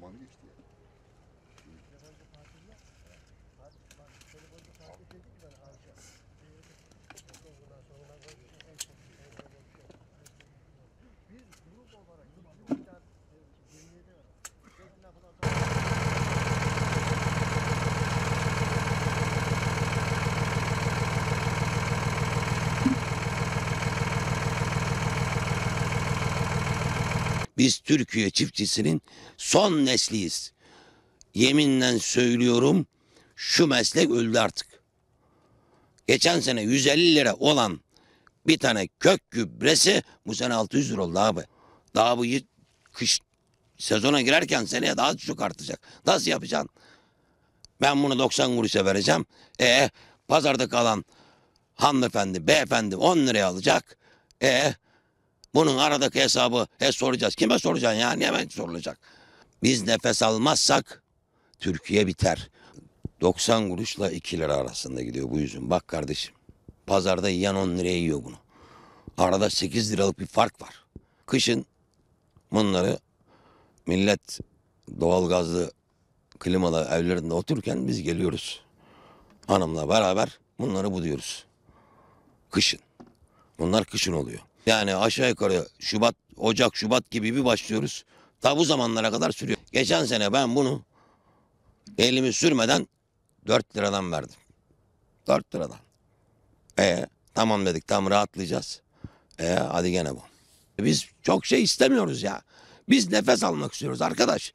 Zaman geçti yani. Telefonu takip edildi ben harca. Ondan sonra Biz Türkiye çiftçisinin son nesliyiz. Yeminle söylüyorum şu meslek öldü artık. Geçen sene 150 lira olan bir tane kök gübresi bu sene 600 lira oldu abi. Daha bu kış sezona girerken seneye daha çok artacak. Nasıl yapacaksın? Ben bunu 90 kuruşa vereceğim. E pazarda kalan hanımefendi, beyefendi 10 liraya alacak. E bunun aradaki hesabı he soracağız. Kime soracaksın ya? Hemen sorulacak. Biz nefes almazsak Türkiye biter. 90 kuruşla 2 lira arasında gidiyor bu yüzün. Bak kardeşim. Pazarda yiyen 10 liraya yiyor bunu. Arada 8 liralık bir fark var. Kışın bunları millet doğalgazlı klimalı evlerinde otururken biz geliyoruz. Hanımla beraber bunları buduyoruz. Kışın. Bunlar kışın oluyor. Yani aşağı yukarı Şubat, Ocak, Şubat gibi bir başlıyoruz. Ta bu zamanlara kadar sürüyor. Geçen sene ben bunu elimi sürmeden 4 liradan verdim. 4 liradan. E tamam dedik tam rahatlayacağız. E hadi gene bu. Biz çok şey istemiyoruz ya. Biz nefes almak istiyoruz arkadaş.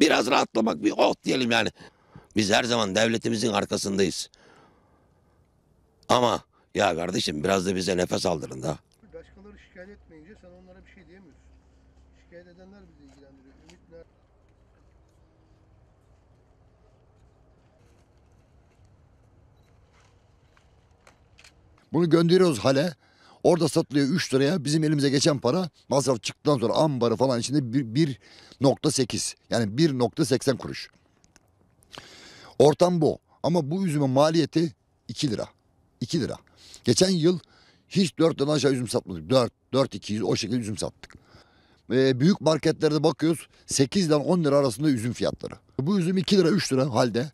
Biraz rahatlamak bir oh diyelim yani. Biz her zaman devletimizin arkasındayız. Ama ya kardeşim biraz da bize nefes aldırın da şikayet etmeyince sen onlara bir şey diyemiyorsun. Şikayet edenler bizi ilgilendiriyor. Ümit nerede? Bunu gönderiyoruz hale. Orada satılıyor 3 liraya. Bizim elimize geçen para masraf çıktıktan sonra ambarı falan içinde 1.8. Yani 1.80 kuruş. Ortam bu. Ama bu üzümün maliyeti 2 lira. 2 lira. Geçen yıl hiç dörtten aşağı üzüm satmadık. Dört, dört iki yüz o şekilde üzüm sattık. E, büyük marketlerde bakıyoruz 8 ile 10 lira arasında üzüm fiyatları. Bu üzüm iki lira üç lira halde.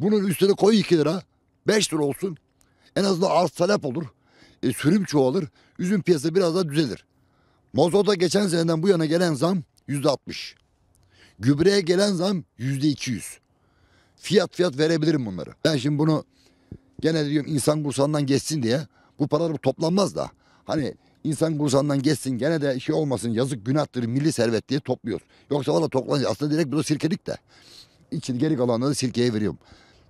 Bunun üstüne koy iki lira beş lira olsun. En azından arz talep olur. E, sürüm çoğalır. Üzüm piyasası biraz daha düzelir. Mazota geçen seneden bu yana gelen zam yüzde altmış Gübreye gelen zam yüzde iki yüz Fiyat fiyat verebilirim bunları. Ben şimdi bunu gene diyorum insan kursandan geçsin diye bu paralar toplanmaz da. Hani insan kursağından geçsin gene de şey olmasın yazık günahtır milli servet diye topluyoruz. Yoksa valla toplanacak. Aslında direkt bu da sirkedik de. İçin geri kalanları sirkeye veriyorum.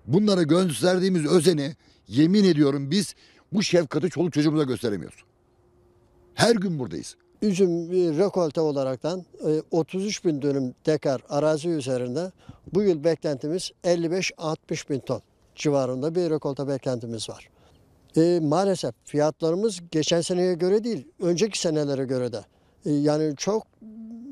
Bunlara gösterdiğimiz özeni yemin ediyorum biz bu şefkati çoluk çocuğumuza gösteremiyoruz. Her gün buradayız. Üzüm e, rekolte olaraktan 33 e, bin dönüm dekar arazi üzerinde bu yıl beklentimiz 55-60 bin ton civarında bir rekolta beklentimiz var. E, maalesef fiyatlarımız geçen seneye göre değil, önceki senelere göre de. E, yani çok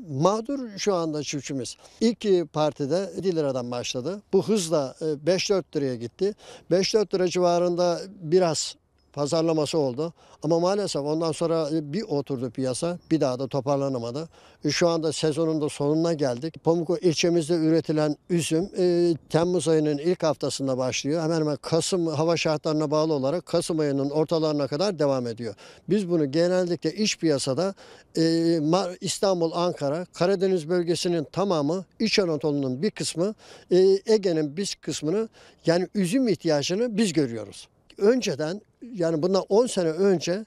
mağdur şu anda çiftçimiz. İlk partide 7 liradan başladı. Bu hızla 5-4 e, liraya gitti. 5-4 lira civarında biraz pazarlaması oldu. Ama maalesef ondan sonra e, bir oturdu piyasa bir daha da toparlanamadı. E, şu anda sezonun da sonuna geldik. Pamuklu ilçemizde üretilen üzüm e, Temmuz ayının ilk haftasında başlıyor. Hemen hemen Kasım hava şartlarına bağlı olarak Kasım ayının ortalarına kadar devam ediyor. Biz bunu genellikle iç piyasada e, İstanbul, Ankara, Karadeniz bölgesinin tamamı, İç Anadolu'nun bir kısmı, e, Ege'nin bir kısmını yani üzüm ihtiyacını biz görüyoruz. Önceden yani bundan 10 sene önce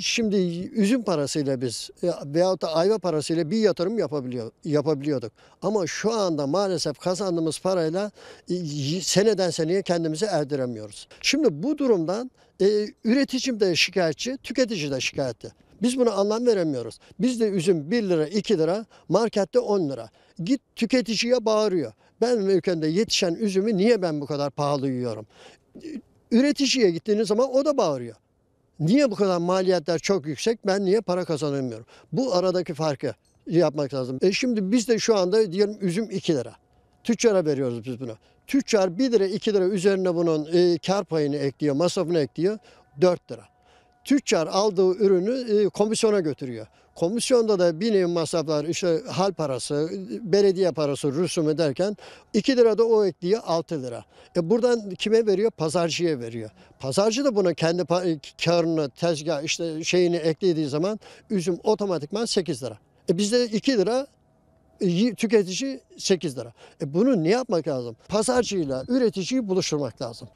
şimdi üzüm parasıyla biz e, veyahut da ayva parasıyla bir yatırım yapabiliyor, yapabiliyorduk. Ama şu anda maalesef kazandığımız parayla e, seneden seneye kendimizi erdiremiyoruz. Şimdi bu durumdan e, üreticim de şikayetçi, tüketici de şikayetçi. Biz buna anlam veremiyoruz. Biz de üzüm 1 lira, 2 lira, markette 10 lira. Git tüketiciye bağırıyor. Ben ülkemde yetişen üzümü niye ben bu kadar pahalı yiyorum? Üreticiye gittiğiniz zaman o da bağırıyor. Niye bu kadar maliyetler çok yüksek? Ben niye para kazanamıyorum? Bu aradaki farkı yapmak lazım. E şimdi biz de şu anda diyelim üzüm 2 lira. Tüccara veriyoruz biz bunu. Tüccar 1 lira 2 lira üzerine bunun e, kar payını ekliyor, masrafını ekliyor 4 lira. Tüccar aldığı ürünü e, komisyona götürüyor. Komisyonda da bir masraflar işte hal parası, belediye parası, rüsum derken 2 lira da o ekliyor 6 lira. E buradan kime veriyor? Pazarcıya veriyor. Pazarcı da buna kendi karını, tezgah işte şeyini eklediği zaman üzüm otomatikman 8 lira. E bizde 2 lira e, tüketici 8 lira. E bunu ne yapmak lazım? Pazarcıyla üreticiyi buluşturmak lazım.